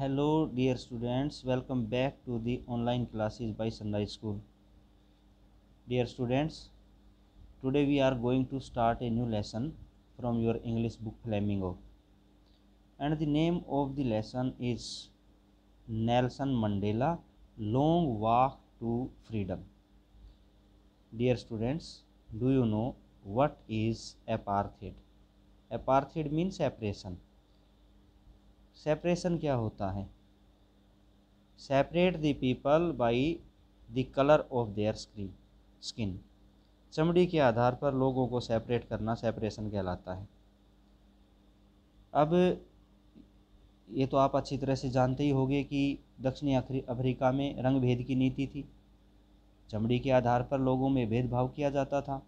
hello dear students welcome back to the online classes by sunrise school dear students today we are going to start a new lesson from your english book flamingo and the name of the lesson is nelson mandela long walk to freedom dear students do you know what is apartheid apartheid means separation separation क्या होता है separate the people by the colour of their screen skin चमड़ी के आधार पर लोगों को separate करना separation कहलाता है अब ये तो आप अच्छी तरह से जानते ही होंगे कि दक्षिणी अफ्रीका में रंग भेद की नीति थी चमड़ी के आधार पर लोगों में भेदभाव किया जाता था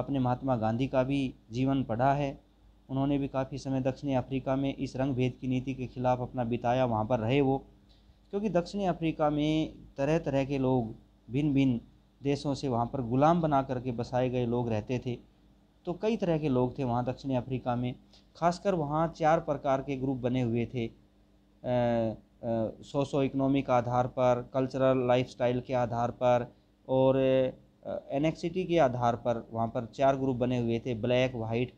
आपने महात्मा गांधी का भी जीवन पढ़ा है उन्होंने भी काफ़ी समय दक्षिणी अफ्रीका में इस रंग भेद की नीति के खिलाफ अपना बिताया वहाँ पर रहे वो क्योंकि दक्षिणी अफ्रीका में तरह तरह के लोग भिन्न भिन्न देशों से वहाँ पर गुलाम बना करके बसाए गए लोग रहते थे तो कई तरह के लोग थे वहाँ दक्षिणी अफ्रीका में खासकर वहाँ चार प्रकार के ग्रुप बने हुए थे सोशो इकोनॉमिक आधार पर कल्चरल लाइफस्टाइल के आधार पर और एनेक्सिटी के आधार पर वहाँ पर चार ग्रुप बने हुए थे ब्लैक वाइट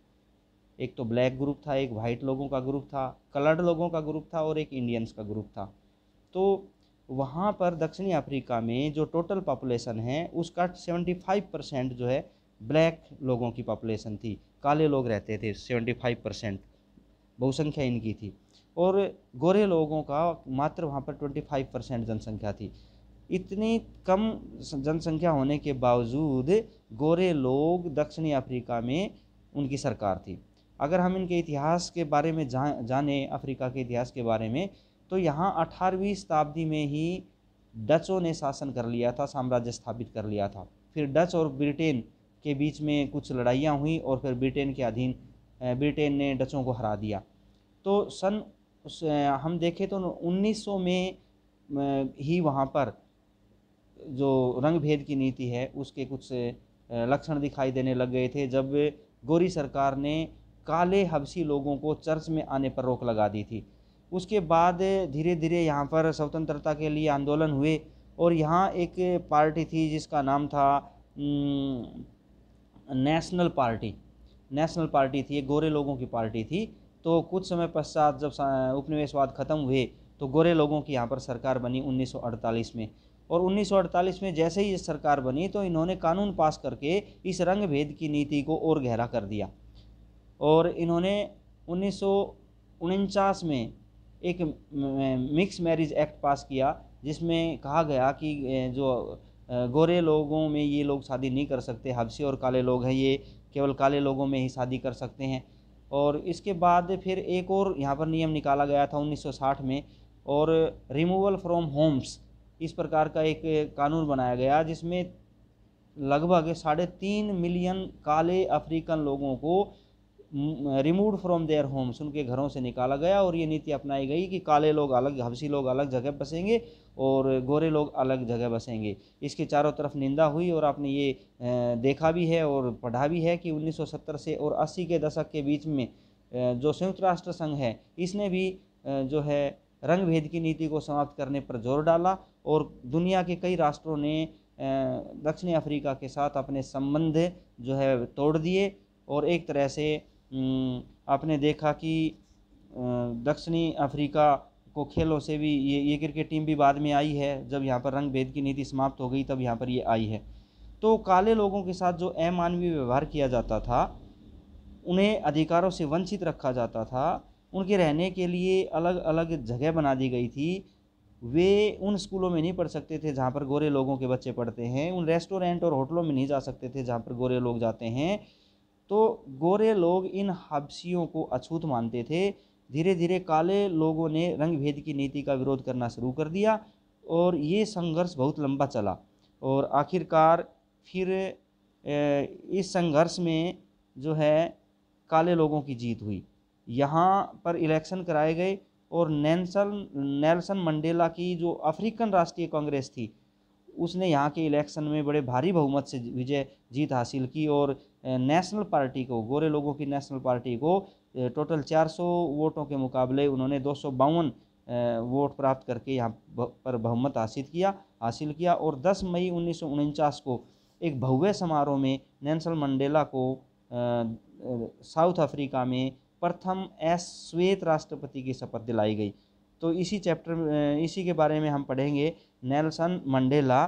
एक तो ब्लैक ग्रुप था एक वाइट लोगों का ग्रुप था कलर्ड लोगों का ग्रुप था और एक इंडियंस का ग्रुप था तो वहाँ पर दक्षिणी अफ्रीका में जो टोटल पॉपुलेशन है उसका सेवेंटी फाइव परसेंट जो है ब्लैक लोगों की पॉपुलेशन थी काले लोग रहते थे सेवेंटी फाइव परसेंट बहुसंख्या इनकी थी और गोरे लोगों का मात्र वहाँ पर ट्वेंटी फाइव परसेंट जनसंख्या थी इतनी कम जनसंख्या होने के बावजूद गोरे लोग दक्षिणी अफ्रीका में उनकी सरकार थी अगर हम इनके इतिहास के बारे में जा, जाने अफ्रीका के इतिहास के बारे में तो यहाँ अठारहवीं शताब्दी में ही डचों ने शासन कर लिया था साम्राज्य स्थापित कर लिया था फिर डच और ब्रिटेन के बीच में कुछ लड़ाइयाँ हुई और फिर ब्रिटेन के अधीन ब्रिटेन ने डचों को हरा दिया तो सन हम देखें तो 1900 में ही वहाँ पर जो रंग भेद की नीति है उसके कुछ लक्षण दिखाई देने लग गए थे जब गोरी सरकार ने काले हबसी लोगों को चर्च में आने पर रोक लगा दी थी उसके बाद धीरे धीरे यहाँ पर स्वतंत्रता के लिए आंदोलन हुए और यहाँ एक पार्टी थी जिसका नाम था नेशनल पार्टी नेशनल पार्टी थी गोरे लोगों की पार्टी थी तो कुछ समय पश्चात जब उपनिवेशवाद ख़त्म हुए तो गोरे लोगों की यहाँ पर सरकार बनी 1948 में और 1948 में जैसे ही ये सरकार बनी तो इन्होंने कानून पास करके इस रंग भेद की नीति को और गहरा कर दिया और इन्होंने उन्नीस में एक मिक्स मैरिज एक्ट पास किया जिसमें कहा गया कि जो गोरे लोगों में ये लोग शादी नहीं कर सकते हबसे और काले लोग हैं ये केवल काले लोगों में ही शादी कर सकते हैं और इसके बाद फिर एक और यहाँ पर नियम निकाला गया था 1960 में और रिमूवल फ्रॉम होम्स इस प्रकार का एक कानून बनाया गया जिसमें लगभग साढ़े तीन मिलियन काले अफ्रीकन लोगों को रिमूव फ्रॉम देयर होम्स उनके घरों से निकाला गया और ये नीति अपनाई गई कि काले लोग अलग हबसी लोग अलग जगह बसेंगे और गोरे लोग अलग जगह बसेंगे इसके चारों तरफ निंदा हुई और आपने ये देखा भी है और पढ़ा भी है कि 1970 से और 80 के दशक के बीच में जो संयुक्त राष्ट्र संघ है इसने भी जो है रंग भेद की नीति को समाप्त करने पर जोर डाला और दुनिया के कई राष्ट्रों ने दक्षिणी अफ्रीका के साथ अपने संबंध जो है तोड़ दिए और एक तरह से हम्म, आपने देखा कि दक्षिणी अफ्रीका को खेलों से भी ये ये क्रिकेट टीम भी बाद में आई है जब यहाँ पर रंग भेद की नीति समाप्त हो गई तब यहाँ पर ये आई है तो काले लोगों के साथ जो अमानवीय व्यवहार किया जाता था उन्हें अधिकारों से वंचित रखा जाता था उनके रहने के लिए अलग अलग जगह बना दी गई थी वे उन स्कूलों में नहीं पढ़ सकते थे जहाँ पर गोरे लोगों के बच्चे पढ़ते हैं उन रेस्टोरेंट और होटलों में नहीं जा सकते थे जहाँ पर गोरे लोग जाते हैं तो गोरे लोग इन हबसियों को अछूत मानते थे धीरे धीरे काले लोगों ने रंग भेद की नीति का विरोध करना शुरू कर दिया और ये संघर्ष बहुत लंबा चला और आखिरकार फिर इस संघर्ष में जो है काले लोगों की जीत हुई यहाँ पर इलेक्शन कराए गए और नैनसन नेल्सन मंडेला की जो अफ्रीकन राष्ट्रीय कांग्रेस थी उसने यहाँ के इलेक्शन में बड़े भारी बहुमत से विजय जीत हासिल की और नेशनल पार्टी को गोरे लोगों की नेशनल पार्टी को टोटल 400 वोटों के मुकाबले उन्होंने दो वोट प्राप्त करके यहाँ पर बहुमत हासिल किया हासिल किया और 10 मई उन्नीस को एक भव्य समारोह में नैनसल मंडेला को साउथ अफ्रीका में प्रथम एस श्वेत राष्ट्रपति की शपथ दिलाई गई तो इसी चैप्टर इसी के बारे में हम पढ़ेंगे Nelson Mandela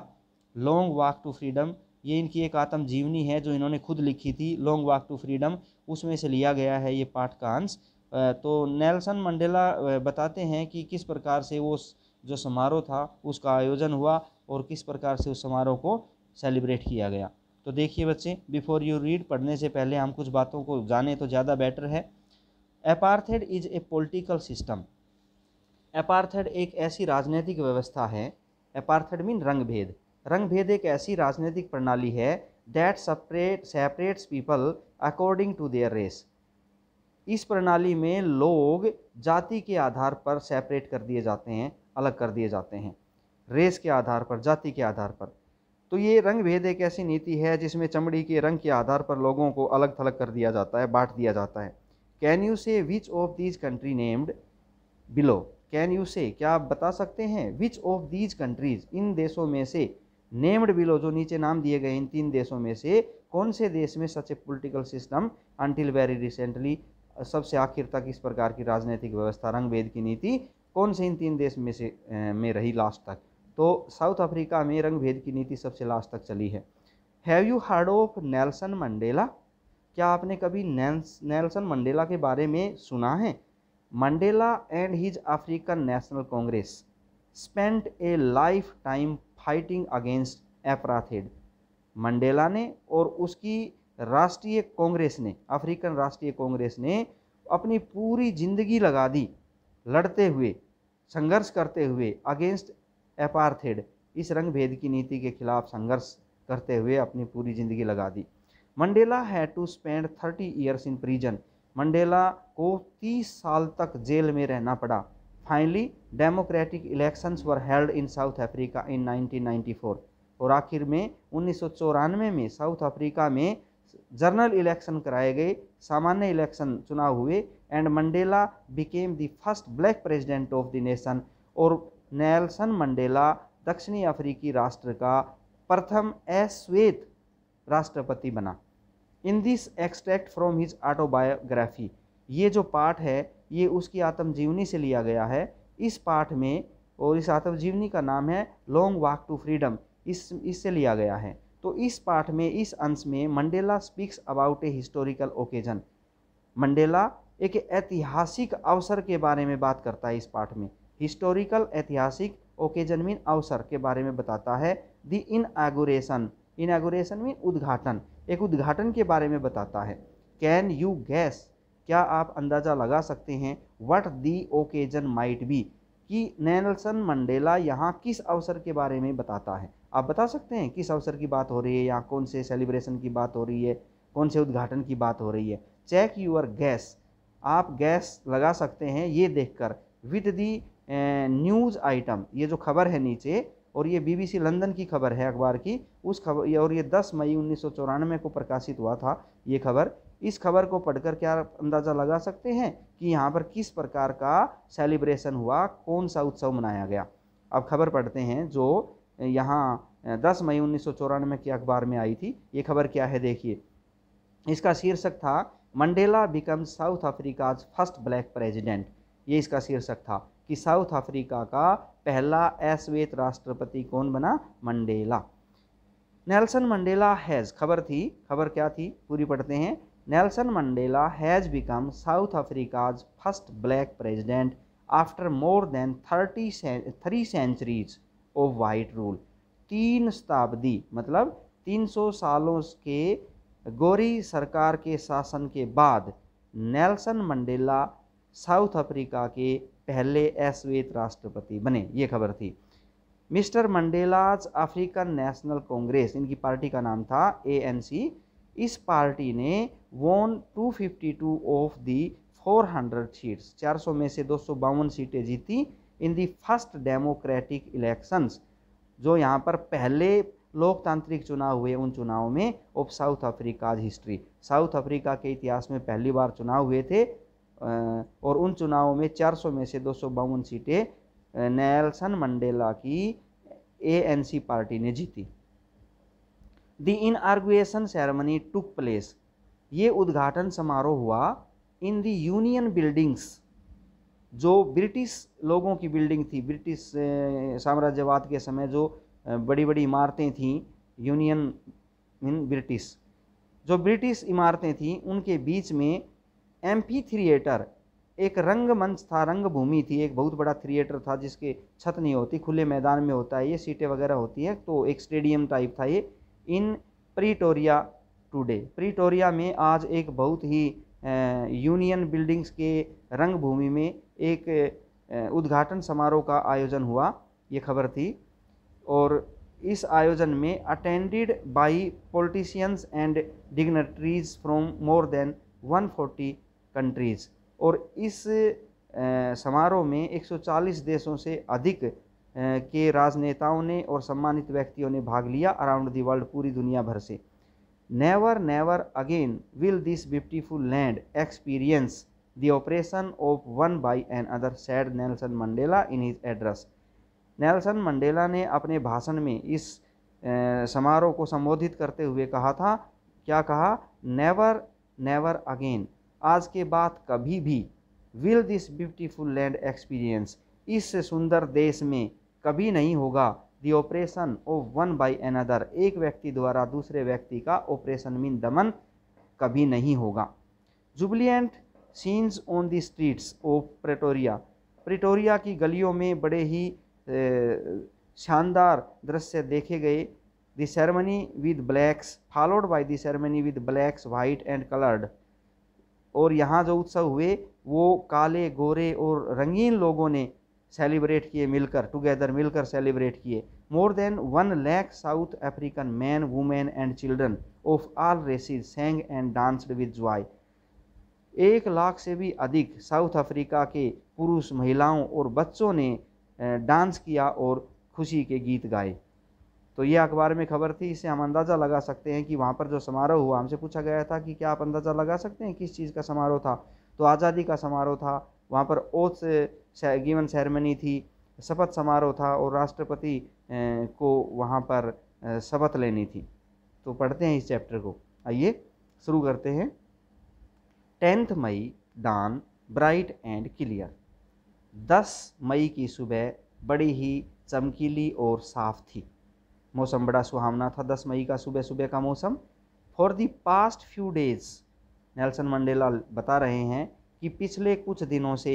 long walk to freedom ये इनकी एक आत्म जीवनी है जो इन्होंने खुद लिखी थी लॉन्ग वॉक टू फ्रीडम उसमें से लिया गया है ये पाठ का अंश तो नेल्सन मंडेला बताते हैं कि किस प्रकार से वो जो समारोह था उसका आयोजन हुआ और किस प्रकार से उस समारोह को सेलिब्रेट किया गया तो देखिए बच्चे बिफोर यू रीड पढ़ने से पहले हम कुछ बातों को जाने तो ज़्यादा बेटर है apartheid is a political system apartheid एक ऐसी राजनीतिक व्यवस्था है अपार्थड मीन रंग भेद रंग भेद एक ऐसी राजनीतिक प्रणाली है that separate separates people according to their race इस प्रणाली में लोग जाति के आधार पर सेपरेट कर दिए जाते हैं अलग कर दिए जाते हैं रेस के आधार पर जाति के आधार पर तो ये रंग भेद एक ऐसी नीति है जिसमें चमड़ी के रंग के आधार पर लोगों को अलग थलग कर दिया जाता है बांट दिया जाता है can you say which of these country named below can you say क्या आप बता सकते हैं विच ऑफ दीज कंट्रीज़ इन देशों में से नेम्ड बिलो जो नीचे नाम दिए गए इन तीन देशों में से कौन से देश में such a political system until very recently सबसे आखिर तक इस प्रकार की राजनीतिक व्यवस्था रंगभेद की नीति कौन से इन तीन देश में से में रही लास्ट तक तो साउथ अफ्रीका में रंगभेद की नीति सबसे लास्ट तक चली है have you heard of Nelson Mandela क्या आपने कभी नेल्सन मंडेला के बारे में सुना है Mandela and his African National Congress spent a lifetime fighting against apartheid. Mandela ने और उसकी राष्ट्रीय कांग्रेस ने अफ्रीकन राष्ट्रीय कांग्रेस ने अपनी पूरी जिंदगी लगा दी लड़ते हुए संघर्ष करते हुए अगेंस्ट एपारथेड इस रंग भेद की नीति के खिलाफ संघर्ष करते हुए अपनी पूरी जिंदगी लगा दी Mandela had to spend thirty years in prison Mandela को 30 साल तक जेल में रहना पड़ा finally democratic elections were held in South Africa in 1994 और आखिर में उन्नीस में साउथ अफ्रीका में जनरल इलेक्शन कराए गए सामान्य इलेक्शन चुनाव हुए and Mandela became the first black president of the nation और नेल्सन मंडेला दक्षिणी अफ्रीकी राष्ट्र का प्रथम अश्वेत राष्ट्रपति बना in this extract from his autobiography ये जो पाठ है ये उसकी आत्मजीवनी से लिया गया है इस पाठ में और इस आत्मजीवनी का नाम है लॉन्ग वॉक टू फ्रीडम इस इससे लिया गया है तो इस पाठ में इस अंश में Mandela speaks about a historical occasion Mandela एक ऐतिहासिक अवसर के बारे में बात करता है इस पाठ में हिस्टोरिकल ऐतिहासिक ओकेजन मीन अवसर के बारे में बताता है द इनागोरेशन इनागोरेशन में उद्घाटन एक उद्घाटन के बारे में बताता है कैन यू गैस क्या आप अंदाज़ा लगा सकते हैं what the occasion might be कि नैनल्सन मंडेला यहाँ किस अवसर के बारे में बताता है आप बता सकते हैं किस अवसर की बात हो रही है यहाँ कौन से सेलिब्रेशन की बात हो रही है कौन से उद्घाटन की बात हो रही है चेक यूर गैस आप गैस लगा सकते हैं ये देखकर विद दी न्यूज़ आइटम ये जो खबर है नीचे और ये बीबीसी लंदन की खबर है अखबार की उस खबर और ये 10 मई उन्नीस को प्रकाशित हुआ था ये खबर इस खबर को पढ़कर क्या अंदाज़ा लगा सकते हैं कि यहाँ पर किस प्रकार का सेलिब्रेशन हुआ कौन सा उत्सव मनाया गया अब खबर पढ़ते हैं जो यहाँ 10 मई उन्नीस की अखबार में आई थी ये खबर क्या है देखिए इसका शीर्षक था Mandela become South Africa's first black president ये इसका शीर्षक था कि साउथ अफ्रीका का पहला अश्वेत राष्ट्रपति कौन बना मंडेला नेल्सन मंडेला हैज़ खबर थी खबर क्या थी पूरी पढ़ते हैं Nelson Mandela has become South Africa's first black president after more than thirty three centuries of white rule तीन शताब्दी मतलब 300 सालों के गोरी सरकार के शासन के बाद नेल्सन मंडेला साउथ अफ्रीका के पहले अश्वेत राष्ट्रपति बने ये खबर थी mister Mandela's African National Congress इनकी पार्टी का नाम था ए इस पार्टी ने वोन 252 ऑफ दी 400 सीट्स 400 में से दो सीटें जीती in the first democratic elections जो यहाँ पर पहले लोकतांत्रिक चुनाव हुए उन चुनावों में of South Africa's history South Africa के इतिहास में पहली बार चुनाव हुए थे और उन चुनावों में 400 में से दो सीटें नेल्सन मंडेला की एएनसी पार्टी ने जीती the inauguration ceremony took place ये उद्घाटन समारोह हुआ इन दी यूनियन बिल्डिंग्स जो ब्रिटिश लोगों की बिल्डिंग थी ब्रिटिश साम्राज्यवाद के समय जो बड़ी बड़ी इमारतें थीं यूनियन मीन ब्रिटिश जो ब्रिटिश इमारतें थीं उनके बीच में एम्फी थिएटर एक रंगमंच था रंगभूमि थी एक बहुत बड़ा थिएटर था जिसके छत नहीं होती खुले मैदान में होता है ये सीटें वगैरह होती हैं तो एक स्टेडियम टाइप था ये इन प्रीटोरिया टुडे प्रीटोरिया में आज एक बहुत ही यूनियन बिल्डिंग्स के रंगभूमि में एक उद्घाटन समारोह का आयोजन हुआ ये खबर थी और इस आयोजन में attended by politicians and dignitaries from more than 140 countries और इस समारोह में 140 देशों से अधिक के राजनेताओं ने और सम्मानित व्यक्तियों ने भाग लिया अराउंड दी वर्ल्ड पूरी दुनिया भर से never never again will this beautiful land experience the oppression of one by another said Nelson Mandela in his address Nelson Mandela ने अपने भाषण में इस समारोह को संबोधित करते हुए कहा था क्या कहा नेवर नेवर अगेन आज के बाद कभी भी will this beautiful land experience इस सुंदर देश में कभी नहीं होगा the oppression of one by another एक व्यक्ति द्वारा दूसरे व्यक्ति का ऑपरेशन मीन दमन कभी नहीं होगा jubilant scenes on the streets of Pretoria Pretoria की गलियों में बड़े ही शानदार दृश्य देखे गए the ceremony with blacks followed by the ceremony with blacks white and coloured और यहाँ जो उत्सव हुए वो काले गोरे और रंगीन लोगों ने सेलिब्रेट किए मिलकर टुगेदर मिलकर सेलिब्रेट किए more than one lakh South African man women and children of all races sang and danced with joy एक लाख से भी अधिक साउथ अफ्रीका के पुरुष महिलाओं और बच्चों ने डांस किया और खुशी के गीत गाए तो ये अखबार में खबर थी इससे हम अंदाज़ा लगा सकते हैं कि वहाँ पर जो समारोह हुआ हमसे पूछा गया था कि क्या आप अंदाज़ा लगा सकते हैं किस चीज़ का समारोह था तो आज़ादी का समारोह था वहाँ पर ओथ गिवन सेरेमनी थी शपथ समारोह था और राष्ट्रपति को वहाँ पर शपथ लेनी थी तो पढ़ते हैं इस चैप्टर को आइए शुरू करते हैं टेंथ मई दान ब्राइट एंड क्लियर दस मई की सुबह बड़ी ही चमकीली और साफ़ थी मौसम बड़ा सुहावना था दस मई का सुबह सुबह का मौसम for the past few days Nelson Mandela बता रहे हैं कि पिछले कुछ दिनों से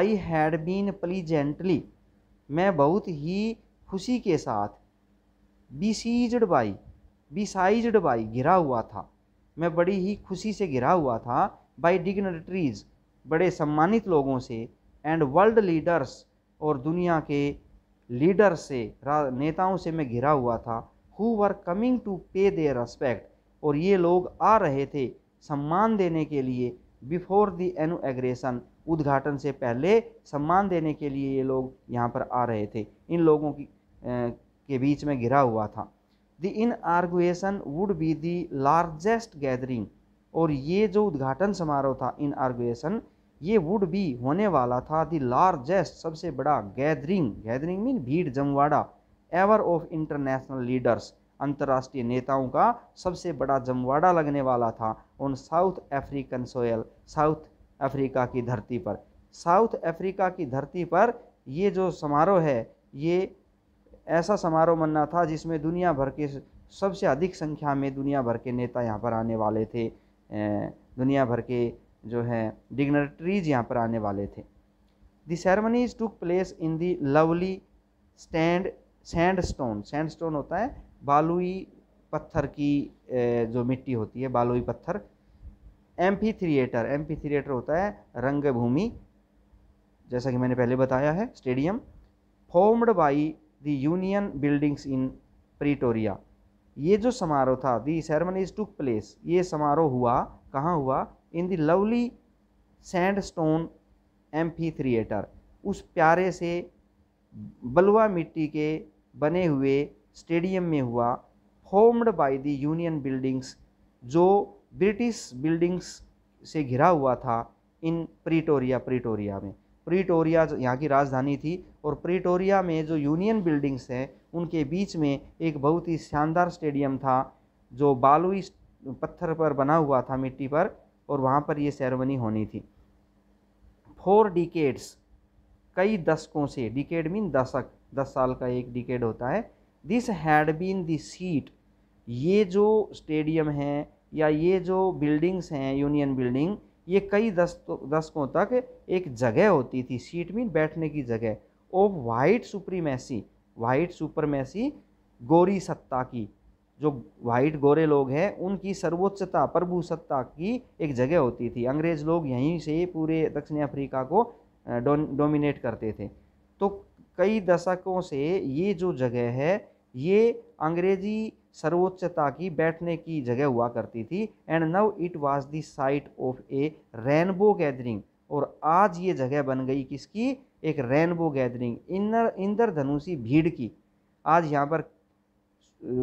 आई हैड बीन प्लीजेंटली मैं बहुत ही खुशी के साथ बीसीजड बाई बीसाइजड बाई घिरा हुआ था मैं बड़ी ही खुशी से घिरा हुआ था बाई डिग्नेटरीज बड़े सम्मानित लोगों से एंड वर्ल्ड लीडर्स और दुनिया के लीडर से नेताओं से मैं घिरा हुआ था हु वर कमिंग टू पे दे रेस्पेक्ट और ये लोग आ रहे थे सम्मान देने के लिए बिफोर दी एनु एग्रेशन उद्घाटन से पहले सम्मान देने के लिए ये लोग यहाँ पर आ रहे थे इन लोगों की ए, के बीच में घिरा हुआ था the inauguration would be the largest gathering और ये जो उद्घाटन समारोह था इन आर्गुएसन ये वुड बी होने वाला था द लार्जेस्ट सबसे बड़ा गैदरिंग गैदरिंग मीन भीड़ जमवाड़ा एवर ऑफ इंटरनेशनल लीडर्स अंतर्राष्ट्रीय नेताओं का सबसे बड़ा जमवाड़ा लगने वाला था उन South African soil South Africa की धरती पर साउथ अफ्रीका की धरती पर ये जो समारोह है ये ऐसा समारोह मनना था जिसमें दुनिया भर के सबसे अधिक संख्या में दुनिया भर के नेता यहाँ पर आने वाले थे दुनिया भर के जो है डिग्नेटरीज यहाँ पर आने वाले थे the ceremonies took place in the lovely stand sandstone sandstone होता है बालुई पत्थर की जो मिट्टी होती है बालुई पत्थर एम्फी थिएटर एम्फी थिएटर होता है रंगभूमि जैसा कि मैंने पहले बताया है stadium formed by the union buildings in Pretoria ये जो समारोह था दी सेरेमनीज टुक प्लेस ये समारोह हुआ कहाँ हुआ in the lovely sandstone amphitheatre उस प्यारे से बलुआ मिट्टी के बने हुए स्टेडियम में हुआ formed by the union buildings जो ब्रिटिश बिल्डिंग्स से घिरा हुआ था इन प्रिटोरिया प्रिटोरिया में प्रिटोरिया यहाँ की राजधानी थी और प्रिटोरिया में जो यूनियन बिल्डिंग्स हैं उनके बीच में एक बहुत ही शानदार स्टेडियम था जो बालुई पत्थर पर बना हुआ था मिट्टी पर और वहाँ पर ये सेरेमनी होनी थी फोर डिकेड्स कई दशकों से डिकेड मीन दशक दस साल का एक डिकेड होता है this had been the seat ये जो स्टेडियम है या ये जो बिल्डिंग्स हैं यूनियन बिल्डिंग ये कई दस दशकों तक एक जगह होती थी सीट मीन बैठने की जगह of white supremacy white supremacy गोरी सत्ता की जो वाइट गोरे लोग हैं उनकी सर्वोच्चता प्रभु सत्ता की एक जगह होती थी अंग्रेज लोग यहीं से पूरे दक्षिण अफ्रीका को डोमिनेट करते थे तो कई दशकों से ये जो जगह है ये अंग्रेजी सर्वोच्चता की बैठने की जगह हुआ करती थी and now it was the site of a rainbow gathering और आज ये जगह बन गई किसकी एक रेनबो गैदरिंग इंदर इंद्रधनुषी भीड़ की आज यहाँ पर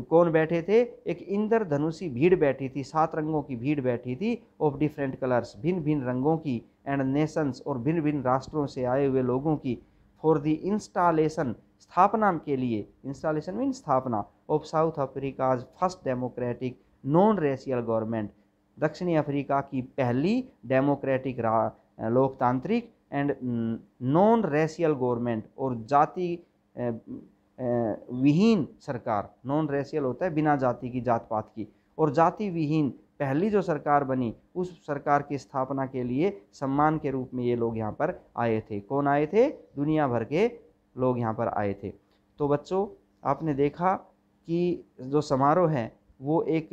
कौन बैठे थे एक इंद्रधनुषी भीड़ बैठी थी सात रंगों की भीड़ बैठी थी ऑफ डिफरेंट कलर्स भिन्न भिन्न रंगों की एंड नेशंस और भिन्न भिन्न राष्ट्रों से आए हुए लोगों की फॉर दी इंस्टॉलेशन स्थापना के लिए इंस्टॉलेशन मीन स्थापना of South Africa's first democratic non racial government दक्षिणी अफ्रीका की पहली डेमोक्रेटिक लोकतांत्रिक एंड नॉन रेशियल गवर्नमेंट और जाति विहीन सरकार नॉन रेशियल होता है बिना जाति की जात पात की और जाति विहीन पहली जो सरकार बनी उस सरकार की स्थापना के लिए सम्मान के रूप में ये लोग यहाँ पर आए थे कौन आए थे दुनिया भर के लोग यहाँ पर आए थे तो बच्चों आपने देखा कि जो समारोह है वो एक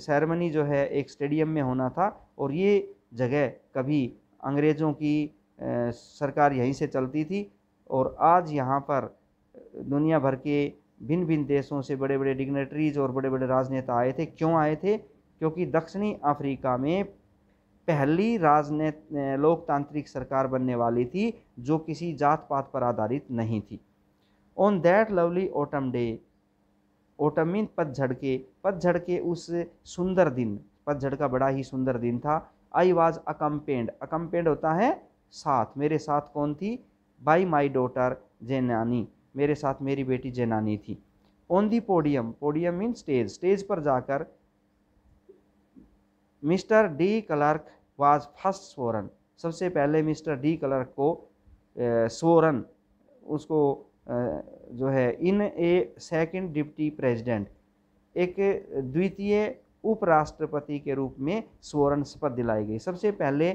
सेरेमनी जो है एक स्टेडियम में होना था और ये जगह कभी अंग्रेज़ों की सरकार यहीं से चलती थी और आज यहाँ पर दुनिया भर के भिन्न भिन्न देशों से बड़े बड़े डिग्नेटरीज और बड़े बड़े राजनेता आए थे क्यों आए थे क्योंकि दक्षिणी अफ्रीका में पहली राजने लोकतांत्रिक सरकार बनने वाली थी जो किसी जात पात पर आधारित नहीं थी on that lovely autumn day autumn mean पतझड़ के पतझड़ के उस सुंदर दिन पतझड़ का बड़ा ही सुंदर दिन था आई वॉज अकम्पेंड अकम्पेंड होता है साथ मेरे साथ कौन थी बाई माई डोटर जेनानी मेरे साथ मेरी बेटी जेनानी थी on the podium podium mean stage stage पर जाकर mister de Klerk was first sworn सबसे पहले मिस्टर डी क्लर्क को स्वरन उसको जो है in a second deputy president एक द्वितीय उपराष्ट्रपति के रूप में स्वरण शपथ दिलाई गई सबसे पहले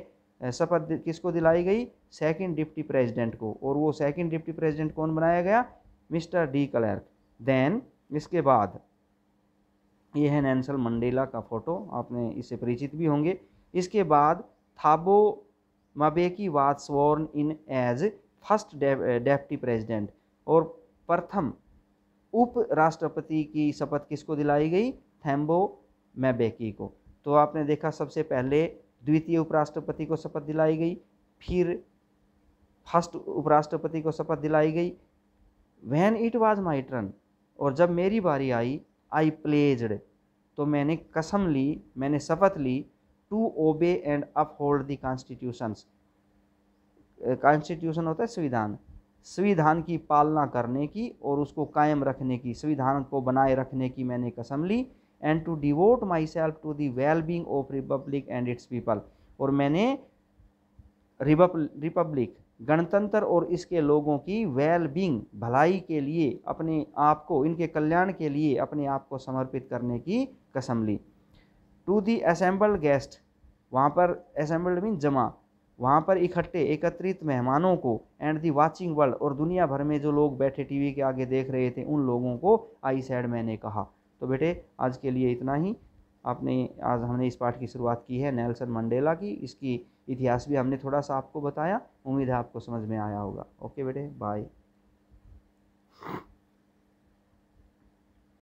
शपथ किसको दिलाई गई सेकंड डिप्टी प्रेसिडेंट को और वो सेकंड डिप्टी प्रेसिडेंट कौन बनाया गया मिस्टर डी क्लर्क देन इसके बाद ये है नैंसल मंडेला का फोटो आपने इससे परिचित भी होंगे इसके बाद Thabo Mbeki was sworn in as first deputy president और प्रथम उप राष्ट्रपति की शपथ किसको दिलाई गई थैम्बो मैबेकी को तो आपने देखा सबसे पहले द्वितीय उपराष्ट्रपति को शपथ दिलाई गई फिर फर्स्ट उपराष्ट्रपति को शपथ दिलाई गई when it was my turn और जब मेरी बारी आई आई प्लेजड तो मैंने कसम ली मैंने शपथ ली to obey and uphold the constitution's constitution होता है संविधान संविधान की पालना करने की और उसको कायम रखने की संविधान को बनाए रखने की मैंने कसम ली and to devote myself to the well being of republic and its people और मैंने रिपब्लिक गणतंत्र और इसके लोगों की वेल बींग भलाई के लिए अपने आप को इनके कल्याण के लिए अपने आप को समर्पित करने की कसम ली टू दी असेंबल्ड गेस्ट वहाँ पर असेंबल्ड मीन जमा वहाँ पर इकट्ठे एकत्रित मेहमानों को एंड दी वाचिंग वर्ल्ड और दुनिया भर में जो लोग बैठे टीवी के आगे देख रहे थे उन लोगों को आई सैड मैंने कहा तो बेटे आज के लिए इतना ही आपने आज हमने इस पाठ की शुरुआत की है नेल्सन मंडेला की इसकी इतिहास भी हमने थोड़ा सा आपको बताया उम्मीद है आपको समझ में आया होगा ओके बेटे बाय